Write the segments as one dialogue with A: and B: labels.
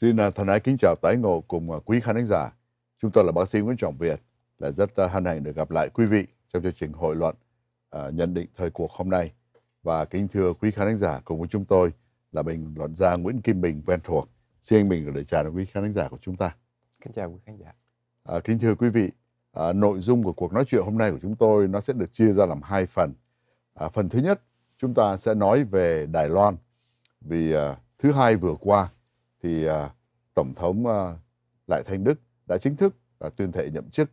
A: Xin à, thân ái kính chào tái ngộ cùng à, quý khán thính giả. Chúng tôi là bác sĩ Nguyễn Trọng Việt, là rất à, hân hạnh được gặp lại quý vị trong chương trình hội luận à, nhận định thời cuộc hôm nay. Và kính thưa quý khán thính giả cùng với chúng tôi là bình luận gia Nguyễn Kim Bình quen thuộc. Xin anh Bình gửi chào đến quý khán thính giả của chúng ta.
B: Kính chào quý khán giả.
A: À, kính thưa quý vị, à, nội dung của cuộc nói chuyện hôm nay của chúng tôi nó sẽ được chia ra làm hai phần. À, phần thứ nhất, chúng ta sẽ nói về Đài Loan vì à, thứ hai vừa qua thì à, Tổng thống à, Lại Thanh Đức đã chính thức à, tuyên thệ nhậm chức.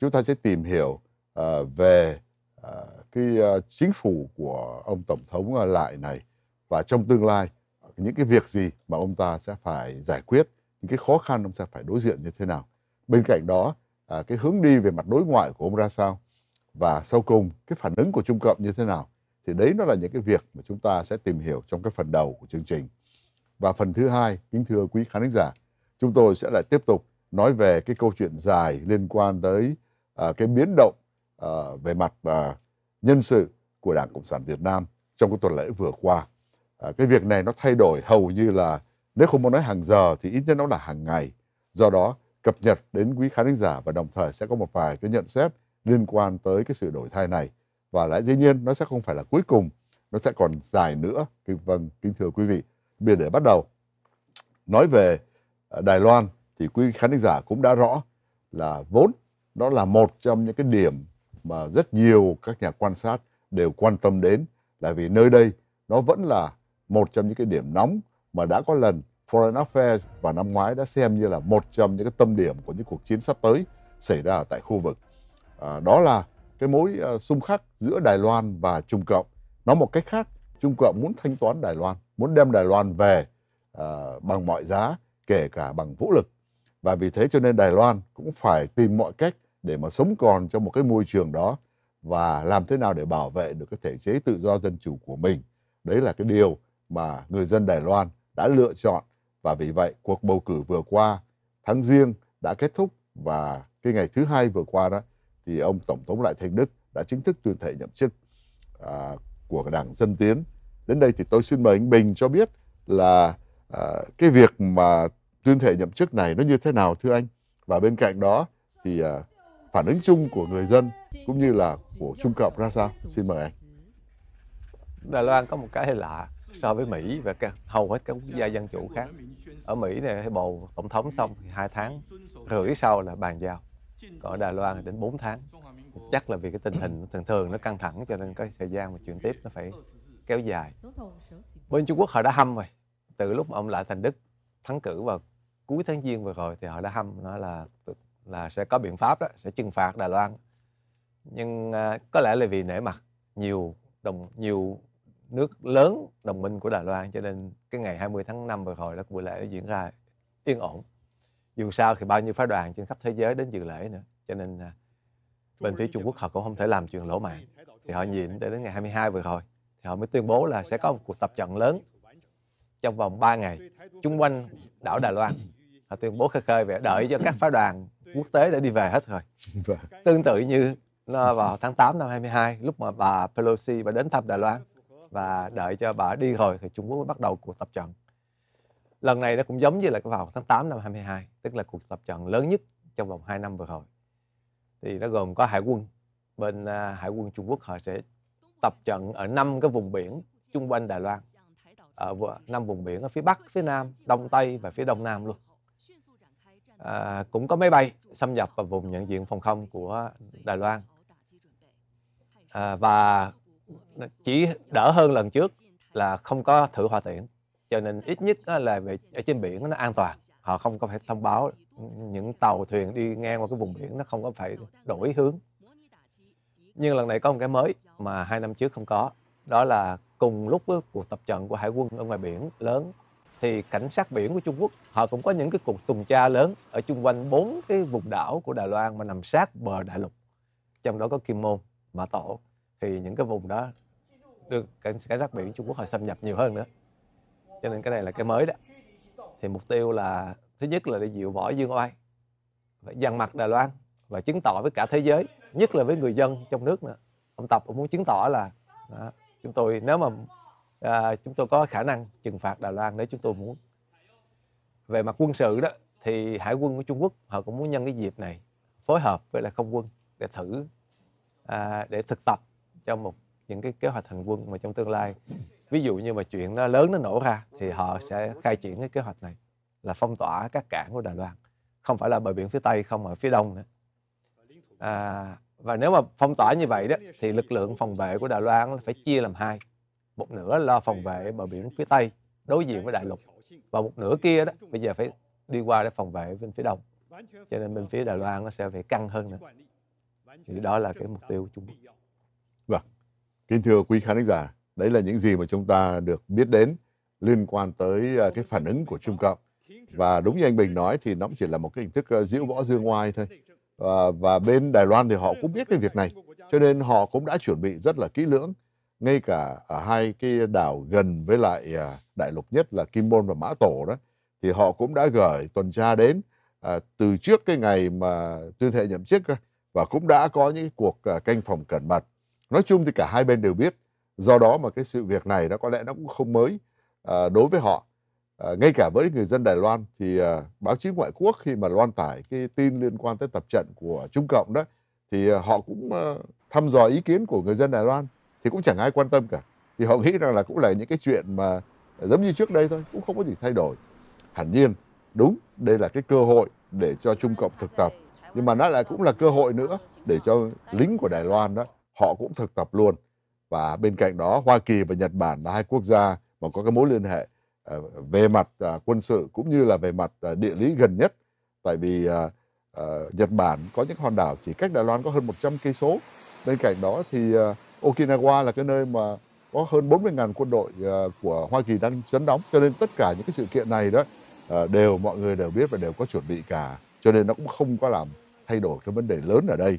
A: Chúng ta sẽ tìm hiểu à, về à, cái à, chính phủ của ông Tổng thống à, Lại này và trong tương lai những cái việc gì mà ông ta sẽ phải giải quyết, những cái khó khăn ông sẽ phải đối diện như thế nào. Bên cạnh đó, à, cái hướng đi về mặt đối ngoại của ông ra sao và sau cùng cái phản ứng của Trung Cộng như thế nào thì đấy nó là những cái việc mà chúng ta sẽ tìm hiểu trong cái phần đầu của chương trình và phần thứ hai, kính thưa quý khán giả, chúng tôi sẽ lại tiếp tục nói về cái câu chuyện dài liên quan tới à, cái biến động à, về mặt à, nhân sự của Đảng Cộng sản Việt Nam trong cái tuần lễ vừa qua. À, cái việc này nó thay đổi hầu như là nếu không muốn nói hàng giờ thì ít nhất nó là hàng ngày. Do đó cập nhật đến quý khán giả và đồng thời sẽ có một vài cái nhận xét liên quan tới cái sự đổi thay này và lại dĩ nhiên nó sẽ không phải là cuối cùng nó sẽ còn dài nữa. Vâng, kính thưa quý vị. Bây để bắt đầu nói về à, Đài Loan thì quý khán giả cũng đã rõ là vốn đó là một trong những cái điểm mà rất nhiều các nhà quan sát đều quan tâm đến là vì nơi đây nó vẫn là một trong những cái điểm nóng mà đã có lần Foreign Affairs và năm ngoái đã xem như là một trong những cái tâm điểm của những cuộc chiến sắp tới xảy ra tại khu vực. À, đó là cái mối à, xung khắc giữa Đài Loan và Trung Cộng. Nói một cách khác, Trung Cộng muốn thanh toán Đài Loan muốn đem Đài Loan về uh, bằng mọi giá, kể cả bằng vũ lực. Và vì thế cho nên Đài Loan cũng phải tìm mọi cách để mà sống còn trong một cái môi trường đó và làm thế nào để bảo vệ được cái thể chế tự do dân chủ của mình. Đấy là cái điều mà người dân Đài Loan đã lựa chọn và vì vậy cuộc bầu cử vừa qua tháng riêng đã kết thúc và cái ngày thứ hai vừa qua đó thì ông Tổng thống Lại Thanh Đức đã chính thức tuyên thệ nhậm chức à, của Đảng Dân Tiến Đến đây thì tôi xin mời anh Bình cho biết là à, cái việc mà tuyên thệ nhậm chức này nó như thế nào thưa anh? Và bên cạnh đó thì à, phản ứng chung của người dân cũng như là của Trung Cộng ra sao? Xin mời anh.
B: Đài Loan có một cái lạ so với Mỹ và hầu hết các quốc gia dân chủ khác. Ở Mỹ này bầu tổng thống xong thì hai tháng rưỡi sau là bàn giao. Còn ở Đài Loan thì đến 4 tháng. Chắc là vì cái tình hình thường thường nó căng thẳng cho nên cái thời gian mà chuyển tiếp nó phải kéo dài bên Trung Quốc họ đã hâm rồi từ lúc mà ông lại thành Đức thắng cử vào cuối tháng giêng vừa rồi thì họ đã hâm nó là là sẽ có biện pháp đó sẽ trừng phạt Đài Loan nhưng uh, có lẽ là vì nể mặt nhiều đồng nhiều nước lớn đồng minh của Đài Loan cho nên cái ngày 20 tháng 5 vừa rồi đó buổi lễ diễn ra yên ổn dù sao thì bao nhiêu phái đoàn trên khắp thế giới đến dự lễ nữa cho nên uh, bên phía Trung Quốc họ cũng không thể làm chuyện lỗ mạng thì họ nhịn tới đến ngày 22 vừa rồi thì họ mới tuyên bố là sẽ có một cuộc tập trận lớn trong vòng 3 ngày chung quanh đảo Đài Loan họ tuyên bố khơi khơi về đợi cho các phái đoàn quốc tế đã đi về hết rồi vâng. tương tự như nó vào tháng 8 năm 22 lúc mà bà Pelosi bà đến thăm Đài Loan và đợi cho bà đi rồi thì Trung Quốc mới bắt đầu cuộc tập trận lần này nó cũng giống như là vào tháng 8 năm 22 tức là cuộc tập trận lớn nhất trong vòng 2 năm vừa rồi thì nó gồm có hải quân bên à, hải quân Trung Quốc họ sẽ tập trận ở năm cái vùng biển chung quanh Đài Loan ở năm vùng biển ở phía Bắc, phía Nam, Đông Tây và phía Đông Nam luôn. À, cũng có máy bay xâm nhập vào vùng nhận diện phòng không của Đài Loan à, và chỉ đỡ hơn lần trước là không có thử hỏa tiễn cho nên ít nhất là về ở trên biển nó an toàn họ không có phải thông báo những tàu thuyền đi ngang qua cái vùng biển nó không có phải đổi hướng nhưng lần này có một cái mới mà hai năm trước không có đó là cùng lúc với cuộc tập trận của hải quân ở ngoài biển lớn thì cảnh sát biển của Trung Quốc họ cũng có những cái cuộc tuần tra lớn ở chung quanh bốn cái vùng đảo của Đài Loan mà nằm sát bờ đại lục trong đó có Kim Môn, Mã Tổ thì những cái vùng đó được cảnh, sát biển Trung Quốc họ xâm nhập nhiều hơn nữa cho nên cái này là cái mới đó thì mục tiêu là thứ nhất là để dịu bỏ dương oai phải dằn mặt Đài Loan và chứng tỏ với cả thế giới nhất là với người dân trong nước nữa ông tập ông muốn chứng tỏ là đó, chúng tôi nếu mà à, chúng tôi có khả năng trừng phạt Đài Loan nếu chúng tôi muốn về mặt quân sự đó thì hải quân của Trung Quốc họ cũng muốn nhân cái dịp này phối hợp với lại không quân để thử à, để thực tập cho một những cái kế hoạch hành quân mà trong tương lai ví dụ như mà chuyện nó lớn nó nổ ra thì họ sẽ khai triển cái kế hoạch này là phong tỏa các cảng của Đài Loan không phải là bờ biển phía tây không mà phía đông nữa à, và nếu mà phong tỏa như vậy đó thì lực lượng phòng vệ của Đài Loan phải chia làm hai một nửa lo phòng vệ bờ biển phía tây đối diện với đại lục và một nửa kia đó bây giờ phải đi qua để phòng vệ bên phía đông cho nên bên phía Đài Loan nó sẽ phải căng hơn nữa thì đó là cái mục tiêu của Trung
A: vâng kính thưa quý khán giả đấy là những gì mà chúng ta được biết đến liên quan tới à, cái phản ứng của Trung Cộng và đúng như anh Bình nói thì nó chỉ là một cái hình thức à, diễu võ dương ngoài thôi và, ờ, và bên Đài Loan thì họ cũng biết cái việc này cho nên họ cũng đã chuẩn bị rất là kỹ lưỡng ngay cả ở hai cái đảo gần với lại à, đại lục nhất là Kim Môn và Mã Tổ đó thì họ cũng đã gửi tuần tra đến à, từ trước cái ngày mà tuyên thệ nhậm chức và cũng đã có những cuộc à, canh phòng cẩn mật nói chung thì cả hai bên đều biết do đó mà cái sự việc này nó có lẽ nó cũng không mới à, đối với họ à, ngay cả với người dân Đài Loan thì à, báo chí ngoại quốc khi mà loan tải cái tin liên quan tới tập trận của Trung Cộng đó thì à, họ cũng à, thăm dò ý kiến của người dân Đài Loan thì cũng chẳng ai quan tâm cả thì họ nghĩ rằng là cũng là những cái chuyện mà giống như trước đây thôi cũng không có gì thay đổi hẳn nhiên đúng đây là cái cơ hội để cho Trung Cộng thực tập nhưng mà nó lại cũng là cơ hội nữa để cho lính của Đài Loan đó họ cũng thực tập luôn và bên cạnh đó Hoa Kỳ và Nhật Bản là hai quốc gia mà có cái mối liên hệ Ờ, về mặt à, quân sự cũng như là về mặt à, địa lý gần nhất tại vì à, Nhật Bản có những hòn đảo chỉ cách Đài Loan có hơn 100 cây số bên cạnh đó thì Okinawa là cái nơi mà có hơn 40.000 quân đội của Hoa Kỳ đang chấn đóng cho nên tất cả những cái sự kiện này đó đều mọi người đều biết và đều có chuẩn bị cả cho nên nó cũng không có làm thay đổi cái vấn đề lớn ở đây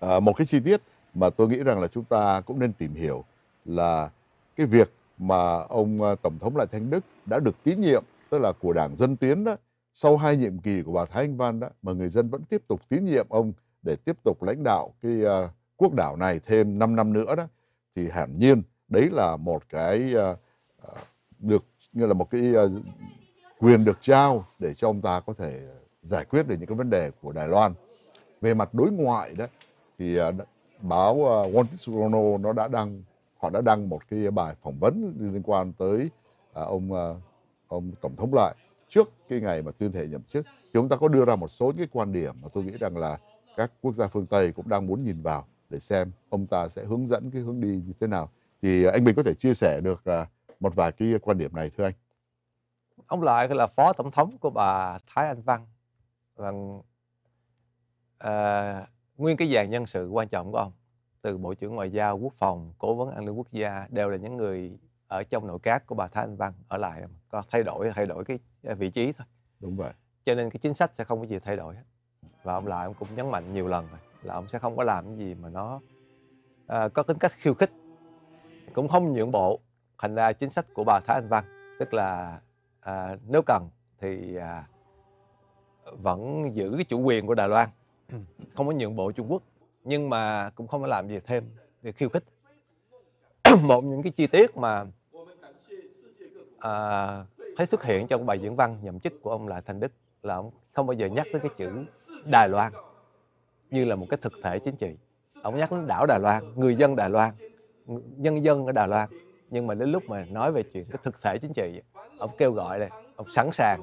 A: à, một cái chi tiết mà tôi nghĩ rằng là chúng ta cũng nên tìm hiểu là cái việc mà ông à, Tổng thống Lại Thanh Đức đã được tín nhiệm, tức là của Đảng Dân Tiến đó, sau hai nhiệm kỳ của bà Thái Anh Văn đó, mà người dân vẫn tiếp tục tín nhiệm ông để tiếp tục lãnh đạo cái uh, quốc đảo này thêm 5 năm nữa đó, thì hẳn nhiên đấy là một cái uh, được như là một cái uh, quyền được trao để cho ông ta có thể giải quyết được những cái vấn đề của Đài Loan. Về mặt đối ngoại đó thì uh, báo uh, Wall Street Journal nó đã đăng họ đã đăng một cái bài phỏng vấn liên quan tới à, ông à, ông tổng thống lại trước cái ngày mà tuyên thệ nhậm chức chúng ta có đưa ra một số những cái quan điểm mà tôi nghĩ rằng là các quốc gia phương Tây cũng đang muốn nhìn vào để xem ông ta sẽ hướng dẫn cái hướng đi như thế nào thì à, anh Bình có thể chia sẻ được một vài cái quan điểm này thưa anh
B: ông lại là phó tổng thống của bà Thái Anh Văn và vâng, uh, nguyên cái dàn nhân sự quan trọng của ông từ Bộ trưởng Ngoại giao, Quốc phòng, Cố vấn An ninh Quốc gia đều là những người ở trong nội các của bà Thái Anh Văn ở lại có thay đổi thay đổi cái vị trí thôi. Đúng vậy. Cho nên cái chính sách sẽ không có gì thay đổi hết. Và ông lại ông cũng nhấn mạnh nhiều lần rồi là ông sẽ không có làm cái gì mà nó à, có tính cách khiêu khích cũng không nhượng bộ thành ra chính sách của bà Thái Anh Văn tức là à, nếu cần thì à, vẫn giữ cái chủ quyền của Đài Loan ừ. không có nhượng bộ Trung Quốc nhưng mà cũng không có làm gì thêm để khiêu khích một những cái chi tiết mà à, thấy xuất hiện trong bài diễn văn nhậm chức của ông là thành đức là ông không bao giờ nhắc tới cái chữ đài loan như là một cái thực thể chính trị ông nhắc đến đảo đài loan người dân đài loan nhân dân ở đài loan nhưng mà đến lúc mà nói về chuyện cái thực thể chính trị ông kêu gọi này ông sẵn sàng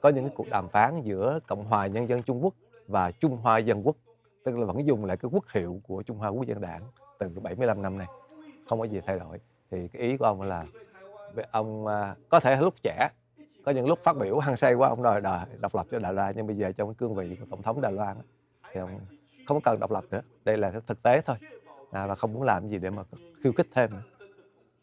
B: có những cái cuộc đàm phán giữa cộng hòa nhân dân trung quốc và trung hoa dân quốc tức là vẫn dùng lại cái quốc hiệu của Trung Hoa Quốc dân đảng từ 75 năm nay không có gì thay đổi thì cái ý của ông là ông à, có thể lúc trẻ có những lúc phát biểu hăng say quá ông đòi đòi độc lập cho Đài Loan nhưng bây giờ trong cái cương vị của tổng thống Đài Loan thì ông không cần độc lập nữa đây là thực tế thôi à, và không muốn làm gì để mà khiêu khích thêm và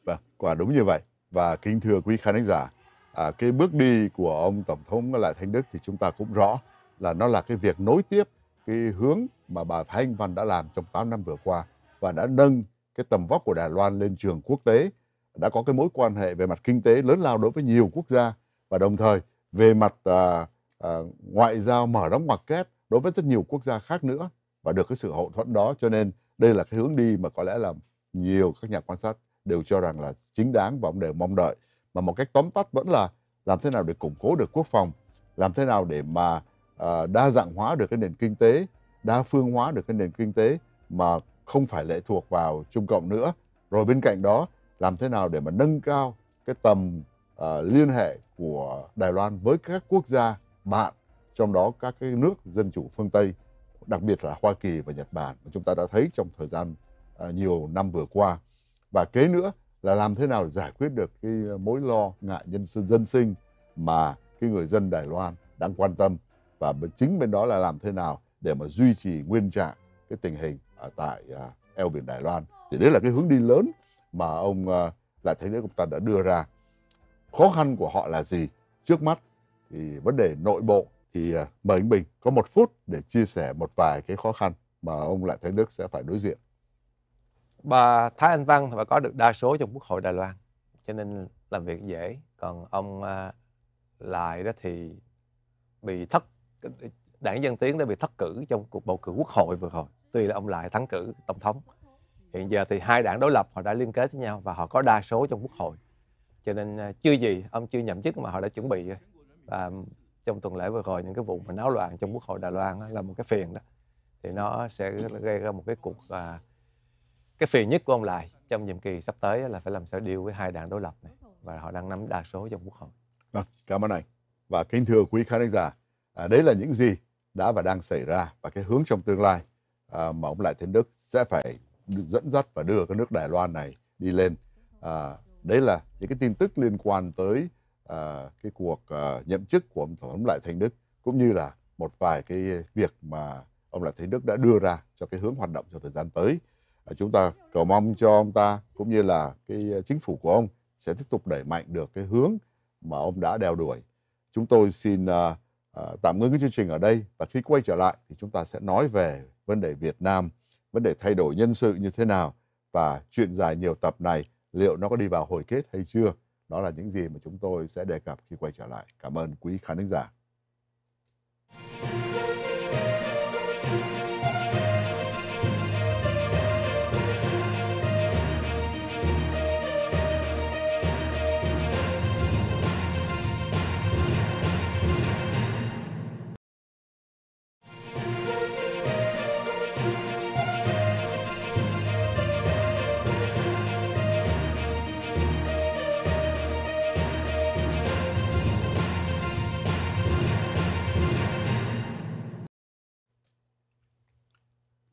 B: vâng, quả đúng như vậy và
A: kính thưa quý khán giả à, cái bước đi của ông tổng thống là Thanh Đức thì chúng ta cũng rõ là nó là cái việc nối tiếp cái hướng mà bà Thái Anh Văn đã làm trong 8 năm vừa qua và đã nâng cái tầm vóc của Đài Loan lên trường quốc tế, đã có cái mối quan hệ về mặt kinh tế lớn lao đối với nhiều quốc gia và đồng thời về mặt à, à, ngoại giao mở rộng ngoặc kép đối với rất nhiều quốc gia khác nữa và được cái sự hậu thuẫn đó cho nên đây là cái hướng đi mà có lẽ là nhiều các nhà quan sát đều cho rằng là chính đáng và cũng đều mong đợi mà một cách tóm tắt vẫn là làm thế nào để củng cố được quốc phòng làm thế nào để mà Ờ, đa dạng hóa được cái nền kinh tế đa phương hóa được cái nền kinh tế mà không phải lệ thuộc vào Trung Cộng nữa. Rồi bên cạnh đó làm thế nào để mà nâng cao cái tầm uh, liên hệ của Đài Loan với các quốc gia bạn, trong đó các cái nước dân chủ phương Tây, đặc biệt là Hoa Kỳ và Nhật Bản mà chúng ta đã thấy trong thời gian uh, nhiều năm vừa qua. Và kế nữa là làm thế nào để giải quyết được cái mối lo ngại nhân dân sinh mà cái người dân Đài Loan đang quan tâm và chính bên đó là làm thế nào để mà duy trì nguyên trạng cái tình hình ở tại à, eo biển Đài Loan thì đấy là cái hướng đi lớn mà ông à, lại thấy đấy chúng ta đã đưa ra khó khăn của họ là gì trước mắt thì vấn đề nội bộ thì à, mời anh Bình có một phút để chia sẻ một vài cái khó khăn mà ông lại thấy Đức sẽ phải đối diện
B: bà Thái Anh Văn và có được đa số trong Quốc hội Đài Loan cho nên làm việc dễ còn ông à, lại đó thì bị thất đảng dân tiến đã bị thất cử trong cuộc bầu cử quốc hội vừa rồi tuy là ông lại thắng cử tổng thống hiện giờ thì hai đảng đối lập họ đã liên kết với nhau và họ có đa số trong quốc hội cho nên à, chưa gì ông chưa nhậm chức mà họ đã chuẩn bị và trong tuần lễ vừa rồi những cái vụ mà náo loạn trong quốc hội đài loan là một cái phiền đó thì nó sẽ gây ra một cái cuộc và cái phiền nhất của ông lại trong nhiệm kỳ sắp tới là phải làm sao điều với hai đảng đối lập này và họ đang nắm đa số trong quốc hội
A: vâng cảm ơn anh và kính thưa quý khán giả À, đấy là những gì đã và đang xảy ra và cái hướng trong tương lai à, mà ông Lại Thiên Đức sẽ phải dẫn dắt và đưa cái nước Đài Loan này đi lên. À, đấy là những cái tin tức liên quan tới à, cái cuộc à, nhậm chức của ông Tổng thống Lại Thành Đức cũng như là một vài cái việc mà ông Lại Thành Đức đã đưa ra cho cái hướng hoạt động trong thời gian tới. À, chúng ta cầu mong cho ông ta cũng như là cái chính phủ của ông sẽ tiếp tục đẩy mạnh được cái hướng mà ông đã đeo đuổi. Chúng tôi xin uh, Ờ, tạm ngưng cái chương trình ở đây và khi quay trở lại thì chúng ta sẽ nói về vấn đề Việt Nam, vấn đề thay đổi nhân sự như thế nào và chuyện dài nhiều tập này liệu nó có đi vào hồi kết hay chưa. Đó là những gì mà chúng tôi sẽ đề cập khi quay trở lại. Cảm ơn quý khán giả. Thank you.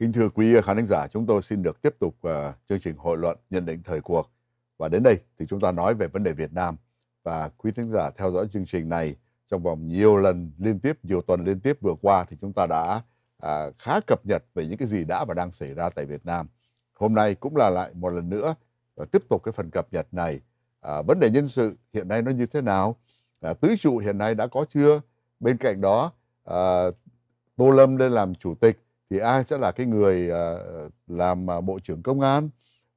A: Kính thưa quý khán giả, chúng tôi xin được tiếp tục uh, chương trình hội luận nhận định thời cuộc. Và đến đây thì chúng ta nói về vấn đề Việt Nam. Và quý khán giả theo dõi chương trình này trong vòng nhiều lần liên tiếp, nhiều tuần liên tiếp vừa qua thì chúng ta đã uh, khá cập nhật về những cái gì đã và đang xảy ra tại Việt Nam. Hôm nay cũng là lại một lần nữa uh, tiếp tục cái phần cập nhật này. Uh, vấn đề nhân sự hiện nay nó như thế nào? Uh, tứ trụ hiện nay đã có chưa? Bên cạnh đó, uh, Tô Lâm lên làm chủ tịch thì ai sẽ là cái người ờ, làm bộ trưởng công an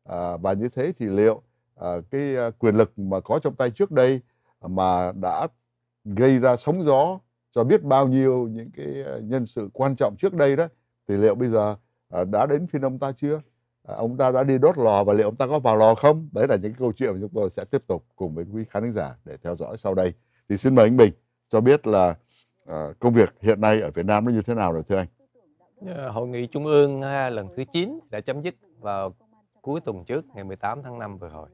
A: à, và như thế thì liệu ờ, cái ờ, quyền lực mà có trong tay trước đây mà đã gây ra sóng gió cho biết bao nhiêu những cái nhân sự quan trọng trước đây đó thì liệu bây giờ đã đến phiên ông ta chưa à, ông ta đã đi đốt lò và liệu ông ta có vào lò không đấy là những câu chuyện mà chúng tôi sẽ tiếp tục cùng với quý khán giả để theo dõi sau đây thì xin mời anh Bình cho biết là công việc hiện nay ở Việt Nam nó như thế nào rồi thưa anh
B: Ờ, hội nghị Trung ương lần thứ 9 đã chấm dứt vào cuối tuần trước ngày 18 tháng 5 vừa rồi.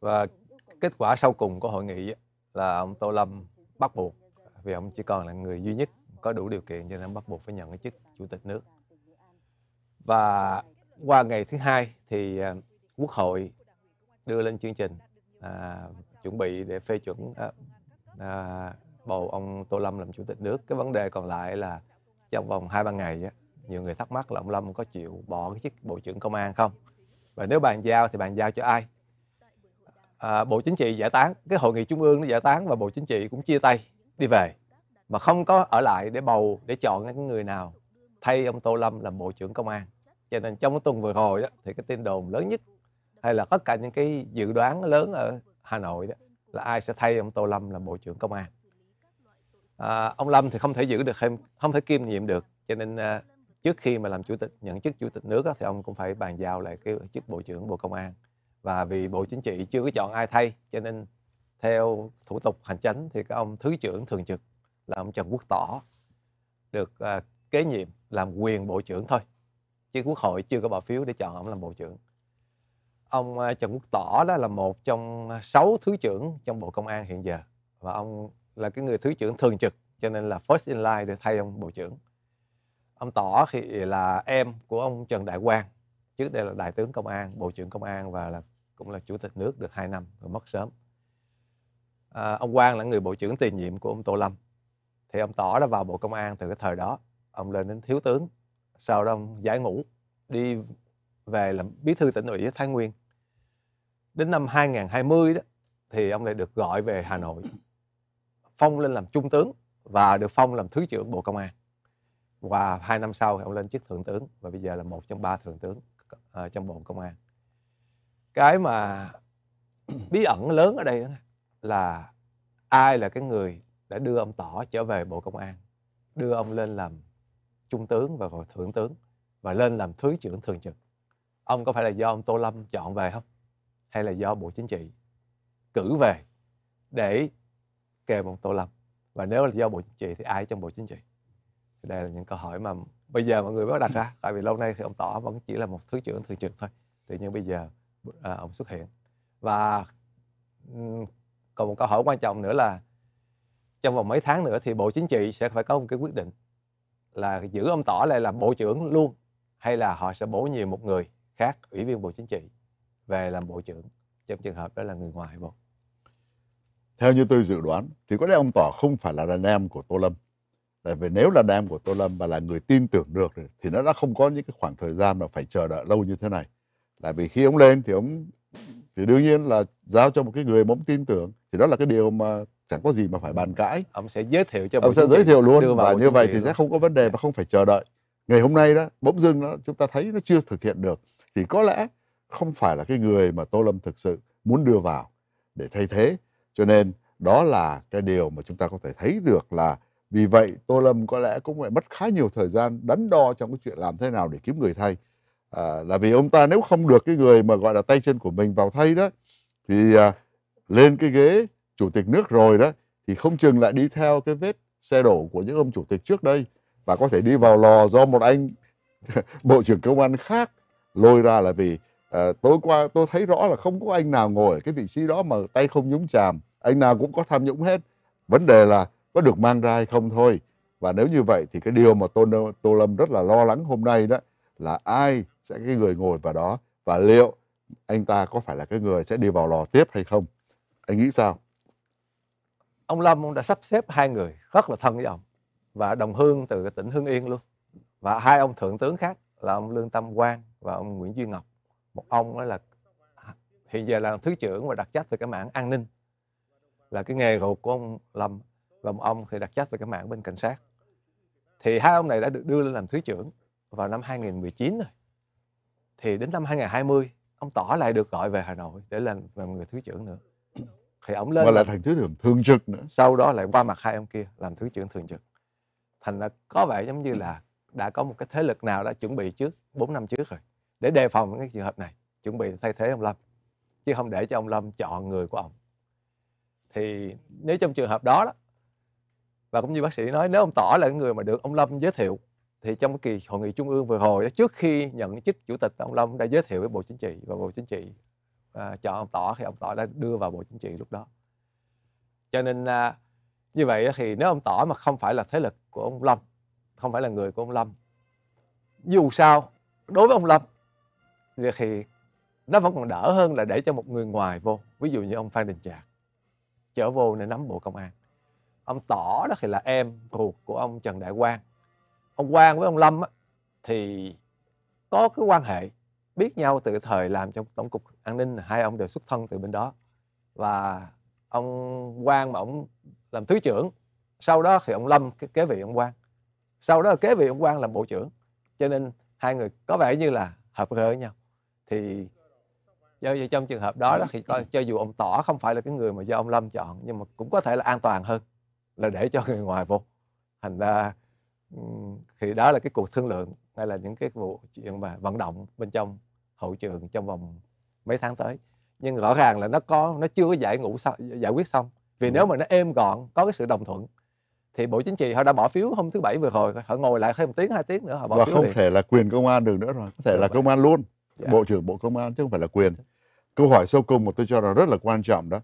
B: Và kết quả sau cùng của hội nghị là ông Tô Lâm bắt buộc vì ông chỉ còn là người duy nhất có đủ điều kiện cho nên bắt buộc phải nhận cái chức chủ tịch nước. Và qua ngày thứ hai thì ờ, Quốc hội đưa lên chương trình à, chuẩn bị để phê chuẩn à, à, bầu ông Tô Lâm làm chủ tịch nước. Cái vấn đề còn lại là trong vòng hai ba ngày á nhiều người thắc mắc là ông Lâm có chịu bỏ cái chức bộ trưởng công an không và nếu bàn giao thì bàn giao cho ai à, bộ chính trị giải tán cái hội nghị trung ương nó giải tán và bộ chính trị cũng chia tay đi về mà không có ở lại để bầu để chọn cái người nào thay ông Tô Lâm làm bộ trưởng công an cho nên trong cái tuần vừa rồi á thì cái tin đồn lớn nhất hay là tất cả những cái dự đoán lớn ở Hà Nội đó, là ai sẽ thay ông Tô Lâm làm bộ trưởng công an à, ông Lâm thì không thể giữ được không thể kiêm nhiệm được cho nên à, trước khi mà làm chủ tịch nhận chức chủ tịch nước á, thì ông cũng phải bàn giao lại cái chức bộ trưởng bộ công an và vì bộ chính trị chưa có chọn ai thay cho nên theo thủ tục hành chính thì các ông thứ trưởng thường trực là ông Trần Quốc Tỏ được à, kế nhiệm làm quyền bộ trưởng thôi chứ quốc hội chưa có bỏ phiếu để chọn ông làm bộ trưởng ông à, Trần Quốc Tỏ đó là một trong sáu thứ trưởng trong bộ công an hiện giờ và ông là cái người thứ trưởng thường trực cho nên là first in line để thay ông bộ trưởng ông tỏ thì là em của ông trần đại quang trước đây là đại tướng công an bộ trưởng công an và là cũng là chủ tịch nước được 2 năm rồi mất sớm à, ông quang là người bộ trưởng tiền nhiệm của ông tô lâm thì ông tỏ đã vào bộ công an từ cái thời đó ông lên đến thiếu tướng sau đó ông giải ngũ đi về làm bí thư tỉnh ủy Thái Nguyên. Đến năm 2020 đó thì ông lại được gọi về Hà Nội phong lên làm trung tướng và được phong làm thứ trưởng bộ công an và hai năm sau ông lên chức thượng tướng và bây giờ là một trong ba thượng tướng uh, trong bộ công an cái mà bí ẩn lớn ở đây là ai là cái người đã đưa ông tỏ trở về bộ công an đưa ông lên làm trung tướng và rồi thượng tướng và lên làm thứ trưởng thường trực ông có phải là do ông tô lâm chọn về không hay là do bộ chính trị cử về để kèm một Tô Lâm và nếu là do Bộ Chính trị thì ai trong Bộ Chính trị thì đây là những câu hỏi mà bây giờ mọi người mới đặt ra tại vì lâu nay thì ông Tỏ vẫn chỉ là một thứ trưởng thường trực thôi tự nhiên bây giờ à, ông xuất hiện và còn một câu hỏi quan trọng nữa là trong vòng mấy tháng nữa thì Bộ Chính trị sẽ phải có một cái quyết định là giữ ông Tỏ lại làm Bộ trưởng luôn hay là họ sẽ bổ nhiệm một người khác ủy viên Bộ Chính trị về làm Bộ trưởng trong trường hợp đó là người ngoài bộ
A: theo như tôi dự đoán thì có lẽ ông Tỏ không phải là đàn em của Tô Lâm. Tại vì nếu là đàn em của Tô Lâm và là người tin tưởng được thì nó đã không có những cái khoảng thời gian mà phải chờ đợi lâu như thế này. Tại vì khi ông lên thì ông thì đương nhiên là giao cho một cái người bỗng tin tưởng thì đó là cái điều mà chẳng có gì mà phải bàn cãi.
B: Ông sẽ giới thiệu cho ông sẽ giới thiệu luôn và như vậy thì sẽ
A: không có vấn đề và không phải chờ đợi. Ngày hôm nay đó bỗng dưng đó chúng ta thấy nó chưa thực hiện được thì có lẽ không phải là cái người mà Tô Lâm thực sự muốn đưa vào để thay thế cho nên đó là cái điều mà chúng ta có thể thấy được là vì vậy Tô Lâm có lẽ cũng phải mất khá nhiều thời gian đắn đo trong cái chuyện làm thế nào để kiếm người thay. À, là vì ông ta nếu không được cái người mà gọi là tay chân của mình vào thay đó thì à, lên cái ghế chủ tịch nước rồi đó thì không chừng lại đi theo cái vết xe đổ của những ông chủ tịch trước đây và có thể đi vào lò do một anh bộ trưởng công an khác lôi ra là vì à, tối qua tôi thấy rõ là không có anh nào ngồi ở cái vị trí đó mà tay không nhúng chàm anh nào cũng có tham nhũng hết vấn đề là có được mang ra hay không thôi và nếu như vậy thì cái điều mà tô, tô lâm rất là lo lắng hôm nay đó là ai sẽ cái người ngồi vào đó và liệu anh ta có phải là cái người sẽ đi vào lò tiếp hay không anh nghĩ sao
B: ông lâm đã sắp xếp hai người rất là thân với ông và đồng hương từ tỉnh hưng yên luôn và hai ông thượng tướng khác là ông lương tâm quang và ông nguyễn duy ngọc một ông đó là hiện giờ là thứ trưởng và đặc trách về cái mảng an ninh là cái nghề gột của ông Lâm và một ông thì đặc trách về cái mảng bên cảnh sát thì hai ông này đã được đưa lên làm thứ trưởng vào năm 2019 rồi thì đến năm 2020 ông tỏ lại được gọi về Hà Nội để làm làm người thứ trưởng nữa thì ông lên mà lại thành
A: thứ trưởng thường trực nữa
B: sau đó lại qua mặt hai ông kia làm thứ trưởng thường trực thành là có vẻ giống như là đã có một cái thế lực nào đã chuẩn bị trước 4 năm trước rồi để đề phòng những trường hợp này chuẩn bị thay thế ông Lâm chứ không để cho ông Lâm chọn người của ông thì nếu trong trường hợp đó, đó và cũng như bác sĩ nói nếu ông tỏ là người mà được ông Lâm giới thiệu thì trong cái kỳ hội nghị trung ương vừa hồi trước khi nhận chức chủ tịch ông Lâm đã giới thiệu với bộ chính trị và bộ chính trị à, chọn ông tỏ thì ông tỏ đã đưa vào bộ chính trị lúc đó cho nên à, như vậy thì nếu ông tỏ mà không phải là thế lực của ông Lâm không phải là người của ông Lâm dù sao đối với ông Lâm vậy thì nó vẫn còn đỡ hơn là để cho một người ngoài vô ví dụ như ông phan đình trạc chở vô để nắm bộ công an ông tỏ đó thì là em ruột của ông trần đại quang ông quang với ông lâm á, thì có cái quan hệ biết nhau từ thời làm trong tổng cục an ninh hai ông đều xuất thân từ bên đó và ông quang mà ông làm thứ trưởng sau đó thì ông lâm kế vị ông quang sau đó kế vị ông quang làm bộ trưởng cho nên hai người có vẻ như là hợp rơi với nhau thì do vậy trong trường hợp đó, đó thì coi cho dù ông tỏ không phải là cái người mà do ông lâm chọn nhưng mà cũng có thể là an toàn hơn là để cho người ngoài vô thành ra thì đó là cái cuộc thương lượng hay là những cái vụ chuyện mà vận động bên trong hậu trường trong vòng mấy tháng tới nhưng rõ ràng là nó có nó chưa có giải ngũ giải quyết xong vì nếu ừ. mà nó êm gọn có cái sự đồng thuận thì bộ chính trị họ đã bỏ phiếu hôm thứ bảy vừa rồi họ ngồi lại thêm một tiếng hai tiếng nữa họ bỏ và phiếu không liền. thể
A: là quyền công an được nữa rồi có thể Đúng là vậy. công an luôn dạ. bộ trưởng bộ công an chứ không phải là quyền câu hỏi sâu cùng mà tôi cho là rất là quan trọng đó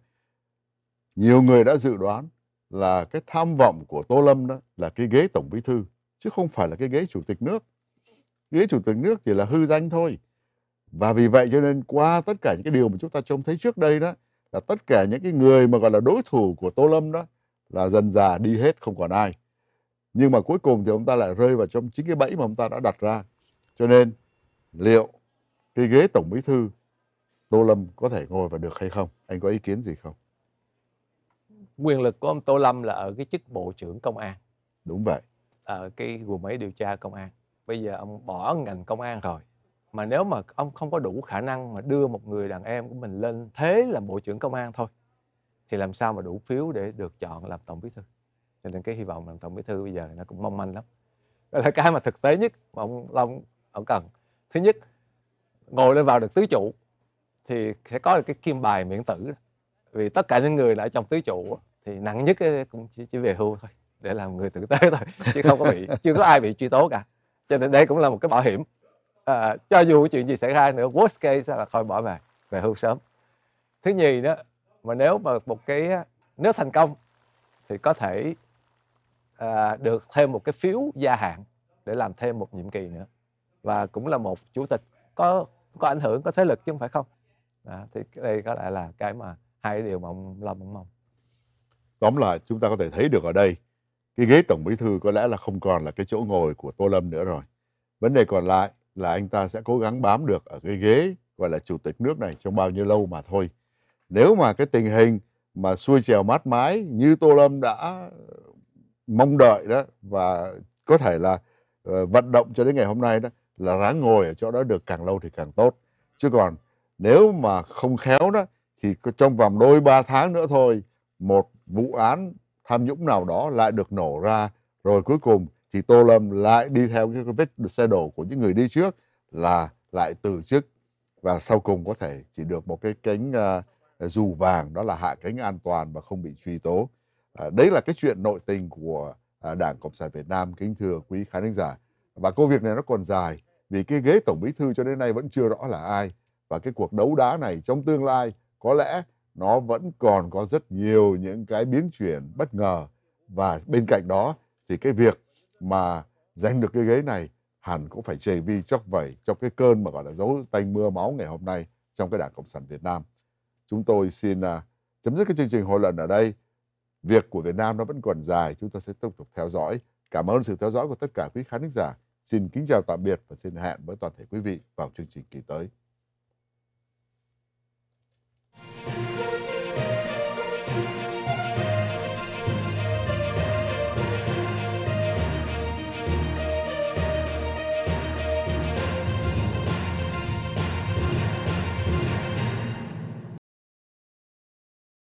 A: nhiều người đã dự đoán là cái tham vọng của tô lâm đó là cái ghế tổng bí thư chứ không phải là cái ghế chủ tịch nước ghế chủ tịch nước chỉ là hư danh thôi và vì vậy cho nên qua tất cả những cái điều mà chúng ta trông thấy trước đây đó là tất cả những cái người mà gọi là đối thủ của tô lâm đó là dần già đi hết không còn ai nhưng mà cuối cùng thì ông ta lại rơi vào trong chính cái bẫy mà ông ta đã đặt ra cho nên liệu cái ghế tổng bí thư Tô Lâm có thể ngồi vào được hay không? Anh có ý kiến gì không?
B: Quyền lực của ông Tô Lâm là ở cái chức bộ trưởng công an. Đúng vậy. Ở cái gồm máy điều tra công an. Bây giờ ông bỏ ngành công an rồi. Mà nếu mà ông không có đủ khả năng mà đưa một người đàn em của mình lên thế là bộ trưởng công an thôi thì làm sao mà đủ phiếu để được chọn làm tổng bí thư cho nên cái hy vọng làm tổng bí thư bây giờ nó cũng mong manh lắm đó là cái mà thực tế nhất mà ông long ông cần thứ nhất ngồi lên vào được tứ trụ thì sẽ có được cái kim bài miễn tử vì tất cả những người đã trong tứ trụ thì nặng nhất cũng chỉ, chỉ về hưu thôi để làm người tử tế thôi chứ không có bị chưa có ai bị truy tố cả cho nên đây cũng là một cái bảo hiểm à, cho dù chuyện gì xảy ra nữa worst case là thôi bỏ về về hưu sớm thứ nhì đó mà nếu mà một cái nếu thành công thì có thể à, được thêm một cái phiếu gia hạn để làm thêm một nhiệm kỳ nữa và cũng là một chủ tịch có có ảnh hưởng có thế lực chứ không phải không à, thì đây có lẽ là cái mà hai điều mà ông Lâm ông mong
A: tóm lại chúng ta có thể thấy được ở đây cái ghế tổng bí thư có lẽ là không còn là cái chỗ ngồi của tô lâm nữa rồi vấn đề còn lại là anh ta sẽ cố gắng bám được ở cái ghế gọi là chủ tịch nước này trong bao nhiêu lâu mà thôi nếu mà cái tình hình mà xuôi trèo mát mái như tô lâm đã ờ, mong đợi đó và có thể là ờ, vận động cho đến ngày hôm nay đó là ráng ngồi ở chỗ đó được càng lâu thì càng tốt chứ còn nếu mà không khéo đó thì trong vòng đôi ba tháng nữa thôi một vụ án tham nhũng nào đó lại được nổ ra rồi cuối cùng thì tô lâm lại đi theo cái vết xe đổ của những người đi trước là lại từ chức và sau cùng có thể chỉ được một cái cánh uh, dù vàng đó là hạ cánh an toàn và không bị truy tố uh, đấy là cái chuyện nội tình của uh, đảng cộng sản việt nam kính thưa quý khán giả và công việc này nó còn dài vì cái ghế tổng bí thư cho đến nay vẫn chưa rõ là ai và cái cuộc đấu đá này trong tương lai có lẽ nó vẫn còn có rất nhiều những cái biến chuyển bất ngờ và bên cạnh đó thì cái việc mà giành được cái ghế này hẳn cũng phải chề vi chóc vẩy trong cái cơn mà gọi là dấu tay mưa máu ngày hôm nay trong cái đảng cộng sản việt nam chúng tôi xin uh, chấm dứt cái chương trình hội luận ở đây việc của việt nam nó vẫn còn dài chúng tôi sẽ tiếp tục theo dõi cảm ơn sự theo dõi của tất cả quý khán giả Xin kính chào tạm biệt và xin hẹn với toàn thể quý vị vào chương trình kỳ tới.